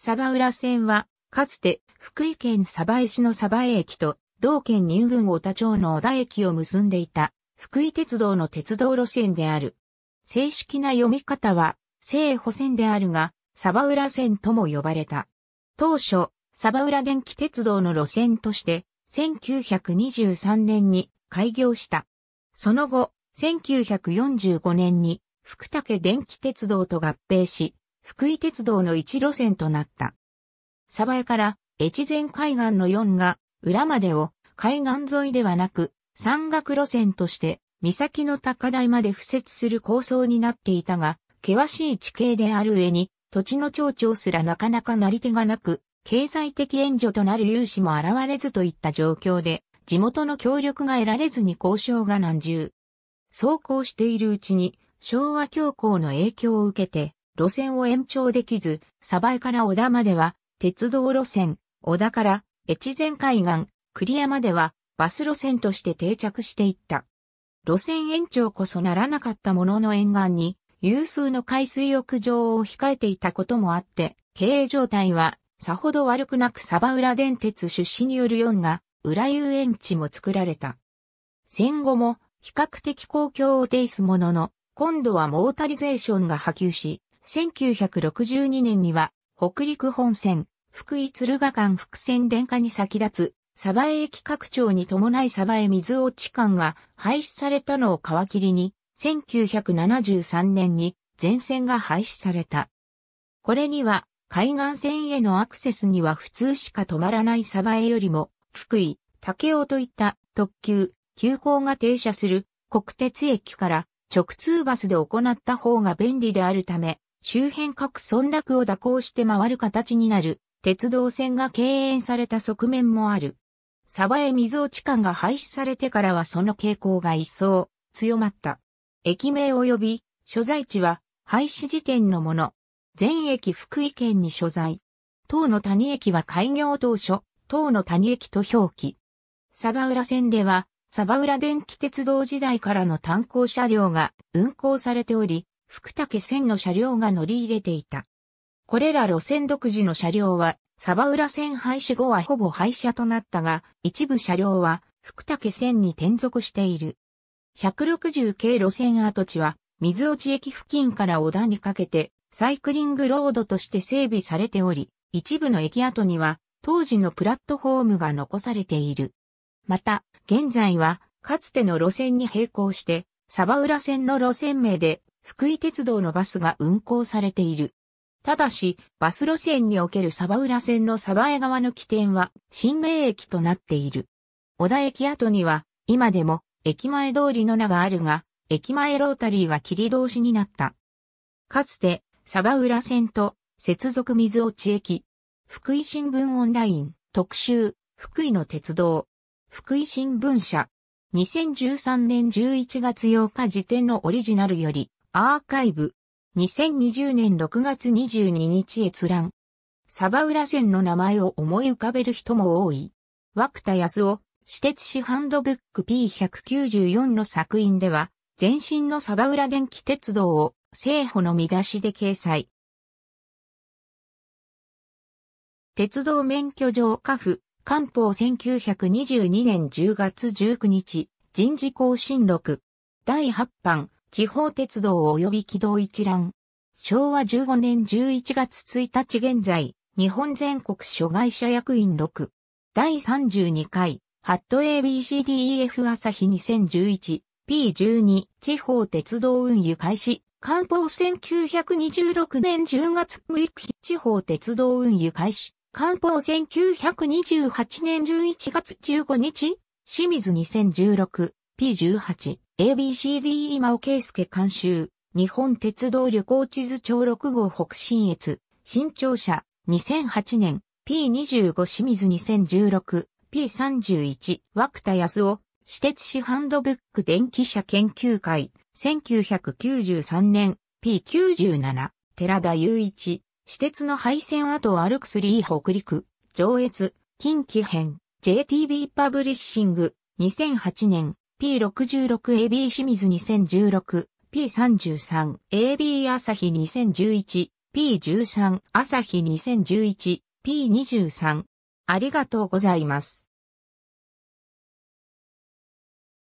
鯖浦線は、かつて福井県鯖江市の鯖江駅と同県入郡小田町の小田駅を結んでいた福井鉄道の鉄道路線である。正式な読み方は、西保線であるが、鯖浦線とも呼ばれた。当初、鯖浦電気鉄道の路線として、1923年に開業した。その後、1945年に福武電気鉄道と合併し、福井鉄道の一路線となった。鯖江から越前海岸の4が裏までを海岸沿いではなく山岳路線として岬の高台まで敷設する構想になっていたが、険しい地形である上に土地の町長すらなかなかなり手がなく、経済的援助となる融資も現れずといった状況で、地元の協力が得られずに交渉が難重。そうこうしているうちに、昭和恐慌の影響を受けて、路線を延長できず、鯖江から小田までは鉄道路線、小田から越前海岸、栗山ではバス路線として定着していった。路線延長こそならなかったものの沿岸に有数の海水浴場を控えていたこともあって、経営状態はさほど悪くなく鯖浦電鉄出資による4が浦遊園地も作られた。戦後も比較的公共を呈すものの、今度はモータリゼーションが波及し、1962年には、北陸本線、福井鶴ヶ間伏線電化に先立つ、鯖江駅拡張に伴い鯖江水落ち間が廃止されたのを皮切りに、1973年に全線が廃止された。これには、海岸線へのアクセスには普通しか止まらない鯖江よりも、福井、竹雄といった特急、急行が停車する国鉄駅から直通バスで行った方が便利であるため、周辺各村落を蛇行して回る形になる鉄道線が敬遠された側面もある。バ江水落ち館が廃止されてからはその傾向が一層強まった。駅名及び所在地は廃止時点のもの。全駅福井県に所在。当の谷駅は開業当初、当の谷駅と表記。鯖浦線では、鯖浦電気鉄道時代からの炭鉱車両が運行されており、福武線の車両が乗り入れていた。これら路線独自の車両は、サバ浦線廃止後はほぼ廃車となったが、一部車両は福武線に転属している。160系路線跡地は、水落駅付近から小田にかけて、サイクリングロードとして整備されており、一部の駅跡には、当時のプラットフォームが残されている。また、現在は、かつての路線に並行して、サバ浦線の路線名で福井鉄道のバスが運行されている。ただし、バス路線における鯖浦線の鯖江側の起点は、新名駅となっている。小田駅跡には、今でも、駅前通りの名があるが、駅前ロータリーは切り通しになった。かつて、鯖浦線と、接続水落ち駅、福井新聞オンライン、特集、福井の鉄道、福井新聞社、2013年11月8日時点のオリジナルより、アーカイブ。2020年6月22日閲覧。サバウラ線の名前を思い浮かべる人も多い。涌田康夫、私鉄紙ハンドブック P194 の作品では、前身のサバウラ電気鉄道を、政府の見出しで掲載。鉄道免許上カフ、官報1922年10月19日、人事更新録。第8版、地方鉄道及び軌道一覧。昭和15年11月1日現在、日本全国諸外社役員6。第32回、ハット ABCDEF 朝日 2011P12 地方鉄道運輸開始。官報1926年10月6日地方鉄道運輸開始。官報1928年11月15日清水 2016P18 ABCD 今尾圭介監修、日本鉄道旅行地図帳6号北信越、新庁舎、2008年、P25 清水 2016P31 枠田康夫、私鉄市ハンドブック電気車研究会、1993年、P97、寺田雄一、私鉄の廃線跡を歩く3北陸、上越、近畿編、JTB パブリッシング、2008年、P66AB 清水2016、P33、AB 朝日2011、P13、朝日2011、P23。ありがとうございます。